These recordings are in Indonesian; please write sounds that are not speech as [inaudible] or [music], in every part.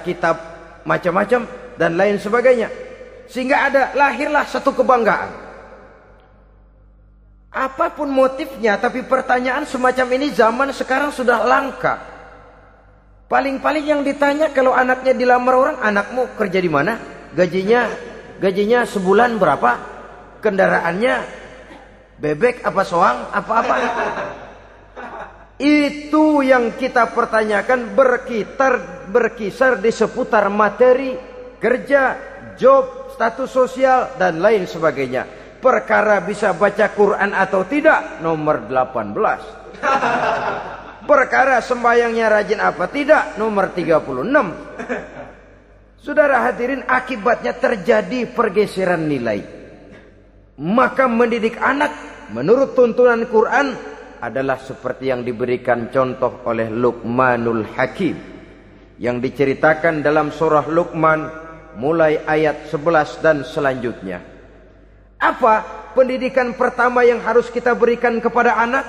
kitab macam-macam dan lain sebagainya. Sehingga ada lahirlah satu kebanggaan. Apapun motifnya, tapi pertanyaan semacam ini zaman sekarang sudah langka. Paling-paling yang ditanya kalau anaknya dilamar orang, anakmu kerja di mana? Gajinya gajinya sebulan berapa? Kendaraannya bebek apa soang apa-apa? Itu yang kita pertanyakan berkitar berkisar di seputar materi, kerja, job, status sosial dan lain sebagainya. Perkara bisa baca Quran atau tidak nomor 18. [laughs] Perkara sembayangnya rajin apa tidak nomor 36. Saudara hadirin akibatnya terjadi pergeseran nilai. Maka mendidik anak menurut tuntunan Quran adalah seperti yang diberikan contoh oleh Luqmanul Hakim yang diceritakan dalam surah Luqman mulai ayat 11 dan selanjutnya. Apa pendidikan pertama yang harus kita berikan kepada anak?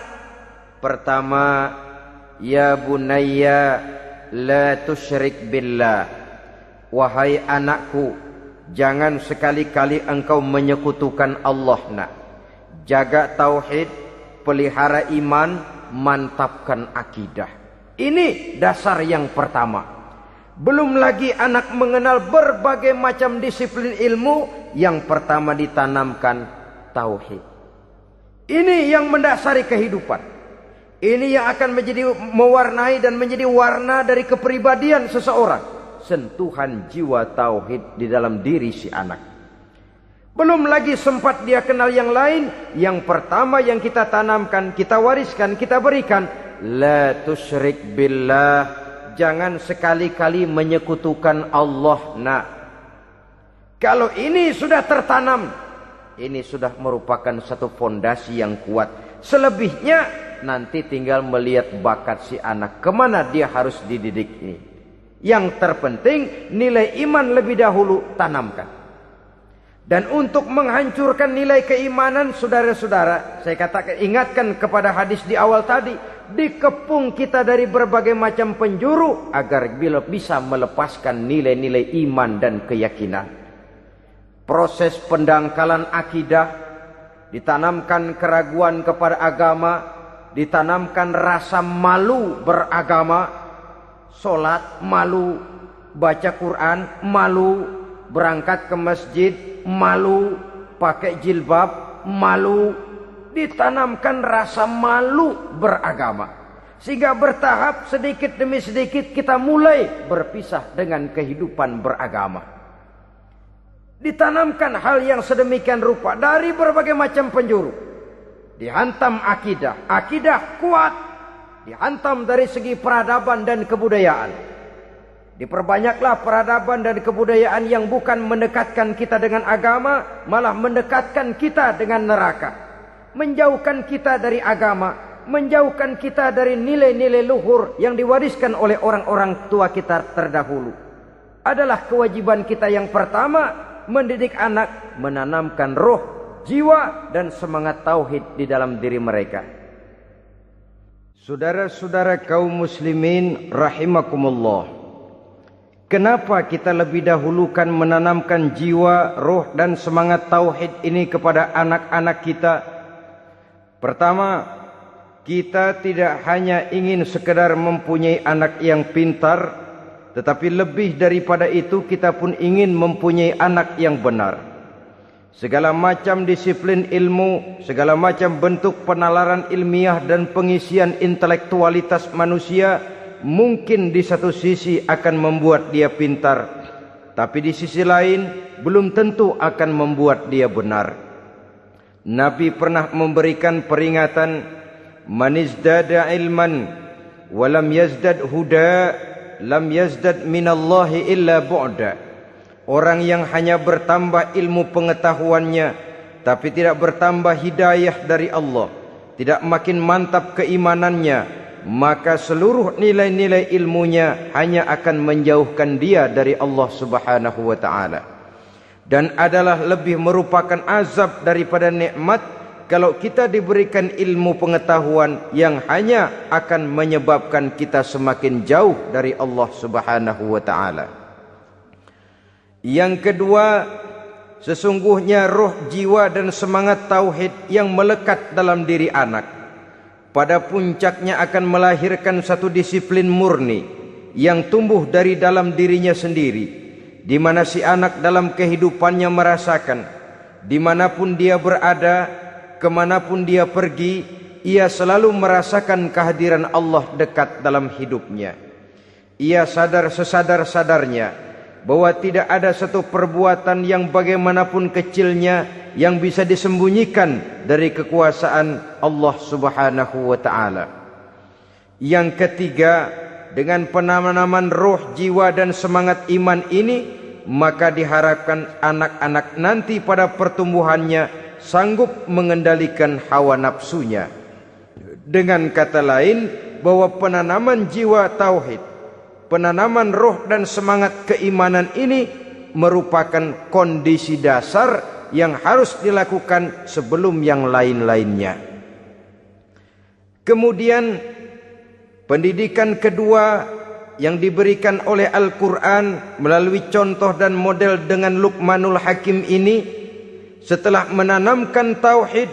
Pertama, ya bunayya la tusyrik billah. Wahai anakku, jangan sekali-kali engkau menyekutukan Allah nak. Jaga tauhid pelihara iman, mantapkan akidah. Ini dasar yang pertama. Belum lagi anak mengenal berbagai macam disiplin ilmu yang pertama ditanamkan tauhid. Ini yang mendasari kehidupan. Ini yang akan menjadi mewarnai dan menjadi warna dari kepribadian seseorang. Sentuhan jiwa tauhid di dalam diri si anak. Belum lagi sempat dia kenal yang lain. Yang pertama yang kita tanamkan, kita wariskan, kita berikan. La tusyrik billah. Jangan sekali-kali menyekutukan Allah nak. Kalau ini sudah tertanam. Ini sudah merupakan satu fondasi yang kuat. Selebihnya nanti tinggal melihat bakat si anak. Kemana dia harus dididik ini. Yang terpenting nilai iman lebih dahulu tanamkan. Dan untuk menghancurkan nilai keimanan saudara-saudara, saya katakan ingatkan kepada hadis di awal tadi, dikepung kita dari berbagai macam penjuru agar bila bisa melepaskan nilai-nilai iman dan keyakinan. Proses pendangkalan akidah ditanamkan keraguan kepada agama, ditanamkan rasa malu beragama, solat malu, baca Quran malu, berangkat ke masjid malu pakai jilbab malu ditanamkan rasa malu beragama sehingga bertahap sedikit demi sedikit kita mulai berpisah dengan kehidupan beragama ditanamkan hal yang sedemikian rupa dari berbagai macam penjuru dihantam akidah akidah kuat dihantam dari segi peradaban dan kebudayaan Diperbanyaklah peradaban dan kebudayaan yang bukan mendekatkan kita dengan agama, malah mendekatkan kita dengan neraka. Menjauhkan kita dari agama, menjauhkan kita dari nilai-nilai luhur yang diwariskan oleh orang-orang tua kita terdahulu. Adalah kewajiban kita yang pertama, mendidik anak, menanamkan roh, jiwa, dan semangat tauhid di dalam diri mereka. Saudara-saudara kaum muslimin rahimakumullah. Kenapa kita lebih dahulukan menanamkan jiwa, roh dan semangat tauhid ini kepada anak-anak kita? Pertama, kita tidak hanya ingin sekedar mempunyai anak yang pintar, tetapi lebih daripada itu kita pun ingin mempunyai anak yang benar. Segala macam disiplin ilmu, segala macam bentuk penalaran ilmiah dan pengisian intelektualitas manusia, manusia, mungkin di satu sisi akan membuat dia pintar tapi di sisi lain belum tentu akan membuat dia benar Nabi pernah memberikan peringatan man izdada ilman wa lam yazdad huda lam yazdad minallahi illa bu'da orang yang hanya bertambah ilmu pengetahuannya tapi tidak bertambah hidayah dari Allah tidak makin mantap keimanannya maka seluruh nilai-nilai ilmunya hanya akan menjauhkan dia dari Allah Subhanahu wa taala dan adalah lebih merupakan azab daripada nikmat kalau kita diberikan ilmu pengetahuan yang hanya akan menyebabkan kita semakin jauh dari Allah Subhanahu wa taala yang kedua sesungguhnya roh jiwa dan semangat tauhid yang melekat dalam diri anak pada puncaknya akan melahirkan satu disiplin murni yang tumbuh dari dalam dirinya sendiri di mana si anak dalam kehidupannya merasakan dimanapun dia berada kemanapun dia pergi ia selalu merasakan kehadiran Allah dekat dalam hidupnya ia sadar sesadar-sadarnya bahwa tidak ada satu perbuatan yang bagaimanapun kecilnya yang bisa disembunyikan dari kekuasaan Allah Subhanahu wa taala. Yang ketiga, dengan penanaman roh, jiwa dan semangat iman ini, maka diharapkan anak-anak nanti pada pertumbuhannya sanggup mengendalikan hawa nafsunya. Dengan kata lain, bahwa penanaman jiwa tauhid, penanaman roh dan semangat keimanan ini merupakan kondisi dasar yang harus dilakukan sebelum yang lain-lainnya. Kemudian pendidikan kedua yang diberikan oleh Al-Quran melalui contoh dan model dengan Luqmanul Hakim ini setelah menanamkan tauhid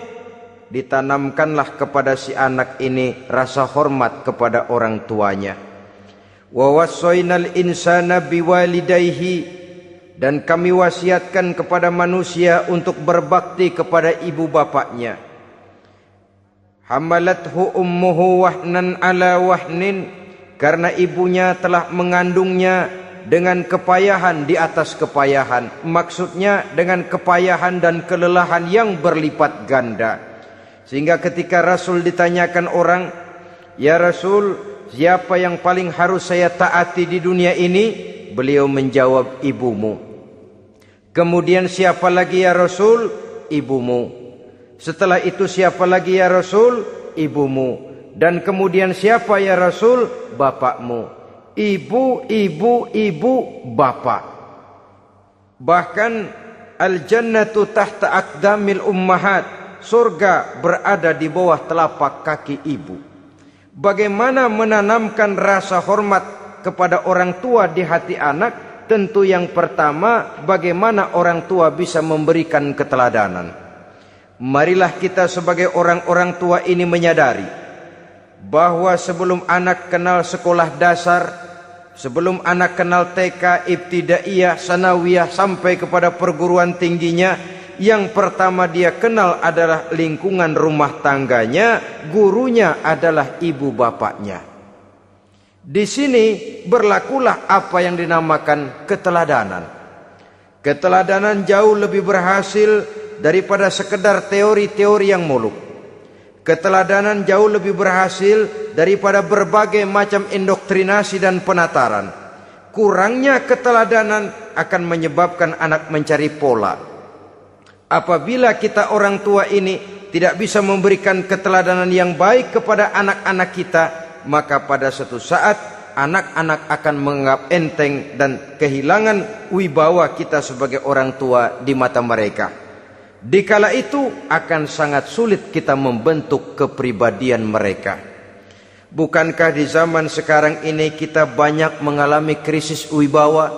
ditanamkanlah kepada si anak ini rasa hormat kepada orang tuanya wa insana biwalidayhi dan kami wasiatkan kepada manusia untuk berbakti kepada ibu bapaknya. Hamalat hu ummuhu wahnan ala wahnin karena ibunya telah mengandungnya dengan kepayahan di atas kepayahan maksudnya dengan kepayahan dan kelelahan yang berlipat ganda sehingga ketika rasul ditanyakan orang ya rasul siapa yang paling harus saya taati di dunia ini Beliau menjawab ibumu. Kemudian siapa lagi ya Rasul? Ibumu. Setelah itu siapa lagi ya Rasul? Ibumu. Dan kemudian siapa ya Rasul? Bapakmu. Ibu, ibu, ibu, bapak. Bahkan al-jannatu tahta akdamil ummahat. Surga berada di bawah telapak kaki ibu. Bagaimana menanamkan rasa hormat kepada orang tua di hati anak tentu yang pertama bagaimana orang tua bisa memberikan keteladanan. Marilah kita sebagai orang-orang tua ini menyadari bahwa sebelum anak kenal sekolah dasar, sebelum anak kenal TK, ibtidaiyah, sanawiyah sampai kepada perguruan tingginya, yang pertama dia kenal adalah lingkungan rumah tangganya, gurunya adalah ibu bapaknya. Di sini berlakulah apa yang dinamakan keteladanan. Keteladanan jauh lebih berhasil daripada sekedar teori-teori yang muluk. Keteladanan jauh lebih berhasil daripada berbagai macam indoktrinasi dan penataran. Kurangnya keteladanan akan menyebabkan anak mencari pola. Apabila kita orang tua ini tidak bisa memberikan keteladanan yang baik kepada anak-anak kita, maka pada suatu saat anak-anak akan menganggap enteng dan kehilangan wibawa kita sebagai orang tua di mata mereka. Dikala itu akan sangat sulit kita membentuk kepribadian mereka. Bukankah di zaman sekarang ini kita banyak mengalami krisis wibawa,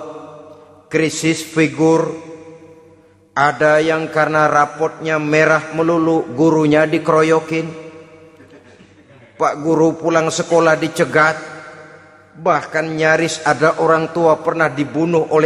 krisis figur, ada yang karena rapotnya merah melulu gurunya dikeroyokin, Pak guru pulang sekolah dicegat. Bahkan nyaris ada orang tua pernah dibunuh oleh